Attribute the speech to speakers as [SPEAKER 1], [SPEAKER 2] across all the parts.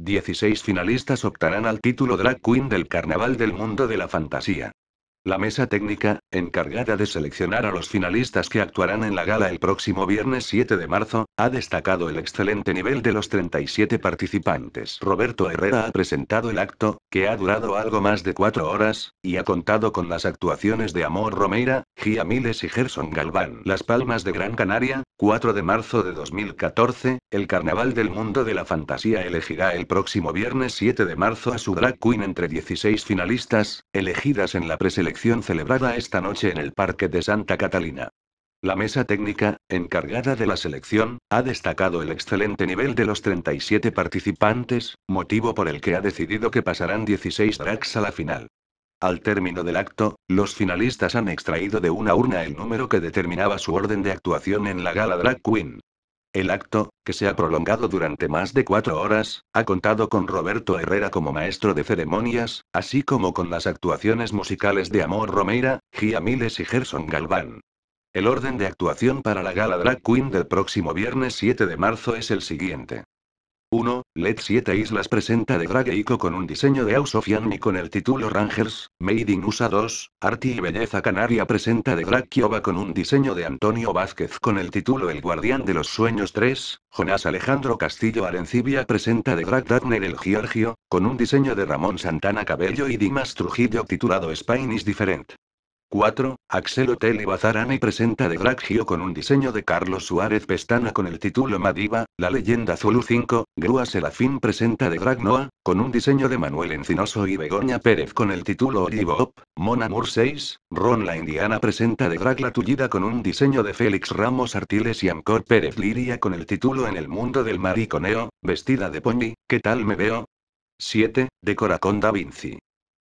[SPEAKER 1] 16 finalistas optarán al título Drag Queen del Carnaval del Mundo de la Fantasía. La mesa técnica, encargada de seleccionar a los finalistas que actuarán en la gala el próximo viernes 7 de marzo, ha destacado el excelente nivel de los 37 participantes. Roberto Herrera ha presentado el acto, que ha durado algo más de cuatro horas, y ha contado con las actuaciones de Amor Romera, Gia Miles y Gerson Galván. Las Palmas de Gran Canaria, 4 de marzo de 2014, el Carnaval del Mundo de la Fantasía elegirá el próximo viernes 7 de marzo a su drag queen entre 16 finalistas, elegidas en la preselección celebrada esta noche en el Parque de Santa Catalina. La mesa técnica, encargada de la selección, ha destacado el excelente nivel de los 37 participantes, motivo por el que ha decidido que pasarán 16 drags a la final. Al término del acto, los finalistas han extraído de una urna el número que determinaba su orden de actuación en la gala Drag Queen. El acto, que se ha prolongado durante más de cuatro horas, ha contado con Roberto Herrera como maestro de ceremonias, así como con las actuaciones musicales de Amor Romeira, Gia Miles y Gerson Galván. El orden de actuación para la gala Drag Queen del próximo viernes 7 de marzo es el siguiente. 1. LED 7 Islas presenta de Drag Eiko con un diseño de Ausofian con el título Rangers, Made in USA 2. Arti y Belleza Canaria presenta de Drag Kiova con un diseño de Antonio Vázquez con el título El Guardián de los Sueños 3. Jonás Alejandro Castillo Arencibia presenta de Drag Dagner el Giorgio, con un diseño de Ramón Santana Cabello y Dimas Trujillo titulado Spain is Different. 4. Axel Hotel y Bazarani presenta de Draggio con un diseño de Carlos Suárez Pestana con el título Madiva, La leyenda Zulu 5. Grúa Serafín presenta de Drag Noah, con un diseño de Manuel Encinoso y Begoña Pérez con el título Olivo Mona Mur 6. Ron La Indiana presenta de Drag La Tullida con un diseño de Félix Ramos Artiles y Ancor Pérez Liria con el título En el mundo del mariconeo, vestida de pony, ¿qué tal me veo? 7. De con Da Vinci.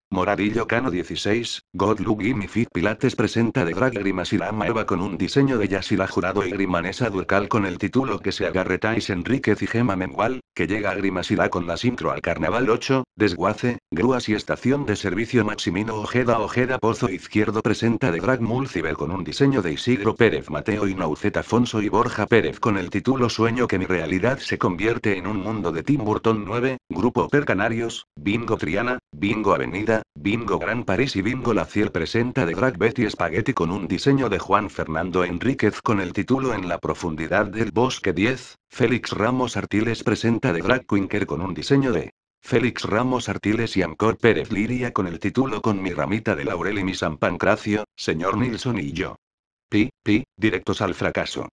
[SPEAKER 1] Moradillo Cano 16, God y Pilates presenta de Drag Grimasila Maeva con un diseño de Yasila Jurado y Grimanesa Durcal con el título que se Tais Enríquez y Gema Mengual, que llega a Grimasila con la intro al Carnaval 8, Desguace, Grúas y Estación de Servicio Maximino Ojeda Ojeda Pozo Izquierdo presenta de Drag Mulcibel con un diseño de Isidro Pérez Mateo y Naucet Afonso y Borja Pérez con el título Sueño que mi realidad se convierte en un mundo de Tim Burton 9, Grupo Per Canarios, Bingo Triana, Bingo Avenida Bingo Gran París y Bingo La Ciel presenta de Drag Betty Spaghetti con un diseño de Juan Fernando Enríquez con el título En la profundidad del bosque 10, Félix Ramos Artiles presenta de Drag Quinker con un diseño de Félix Ramos Artiles y Ancor Pérez Liria con el título Con mi ramita de laurel y mi San Pancracio, señor Nilsson y yo. Pi, pi, directos al fracaso.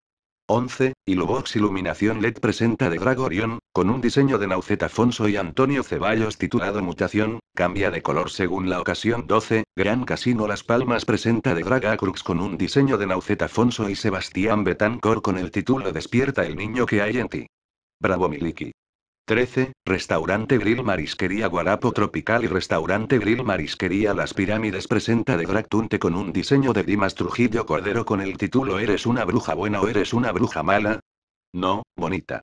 [SPEAKER 1] 11, y Box Iluminación LED presenta de Dragorion, con un diseño de Naucet Afonso y Antonio Ceballos titulado Mutación, cambia de color según la ocasión 12, Gran Casino Las Palmas presenta de Draga Crux con un diseño de Naucet Afonso y Sebastián Betancor con el título Despierta el niño que hay en ti. Bravo Miliki. 13. Restaurante Grill Marisquería Guarapo Tropical y Restaurante Grill Marisquería Las Pirámides presenta de Gractunte con un diseño de Dimas Trujillo Cordero con el título ¿Eres una bruja buena o eres una bruja mala? No, bonita.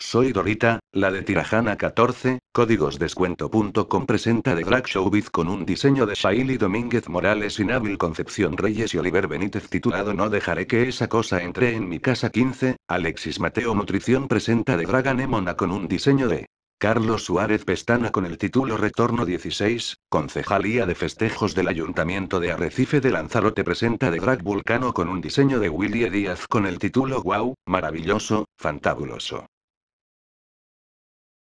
[SPEAKER 1] Soy Dorita, la de Tirajana 14, códigosdescuento.com presenta de Drag Showbiz con un diseño de Shaili Domínguez Morales y Nabil Concepción Reyes y Oliver Benítez titulado No dejaré que esa cosa entre en mi casa 15, Alexis Mateo Nutrición presenta de Drag Anemona con un diseño de Carlos Suárez Pestana con el título Retorno 16, Concejalía de Festejos del Ayuntamiento de Arrecife de Lanzarote presenta de Drag Vulcano con un diseño de Willy Díaz con el título Wow, maravilloso, fantabuloso.